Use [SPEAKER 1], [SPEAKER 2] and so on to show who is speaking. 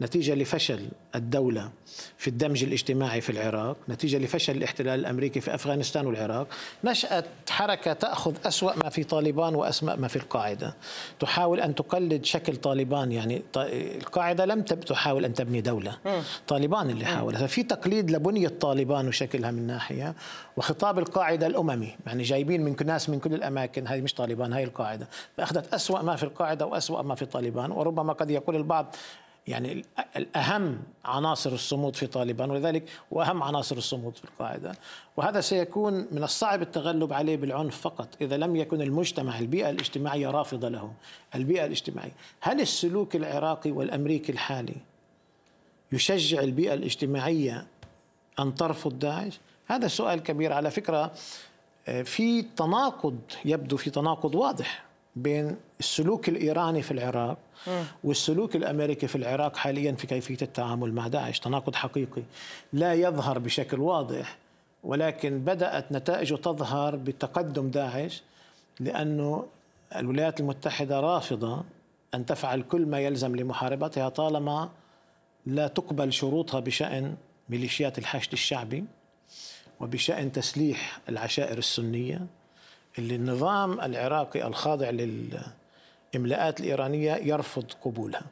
[SPEAKER 1] نتيجة لفشل الدولة في الدمج الاجتماعي في العراق نتيجة لفشل الاحتلال الأمريكي في أفغانستان والعراق نشأت حركة تأخذ أسوأ ما في طالبان وأسوأ ما في القاعدة تحاول أن تقلد شكل طالبان يعني القاعدة لم تحاول أن تبني دولة طالبان اللي حاولت ففي تقليد لبنية طالبان وشكلها من ناحية وخطاب القاعدة الأممي يعني جايبين من ناس من كل الأماكن هذه مش طالبان هذه القاعدة فأخذت أسوأ ما في القاعدة وأسوأ ما في طالبان وربما قد يقول البعض يعني الأهم عناصر الصمود في طالبان ولذلك وأهم عناصر الصمود في القاعدة وهذا سيكون من الصعب التغلب عليه بالعنف فقط إذا لم يكن المجتمع البيئة الاجتماعية رافضة له البيئة الاجتماعية هل السلوك العراقي والأمريكي الحالي يشجع البيئة الاجتماعية أن ترفض داعش هذا سؤال كبير على فكرة آه، في تناقض يبدو في تناقض واضح بين السلوك الايراني في العراق والسلوك الامريكي في العراق حاليا في كيفيه التعامل مع داعش تناقض حقيقي لا يظهر بشكل واضح ولكن بدات نتائجه تظهر بتقدم داعش لانه الولايات المتحده رافضه ان تفعل كل ما يلزم لمحاربتها طالما لا تقبل شروطها بشان ميليشيات الحشد الشعبي وبشان تسليح العشائر السنيه اللي النظام العراقي الخاضع للإملاءات الإيرانية يرفض قبولها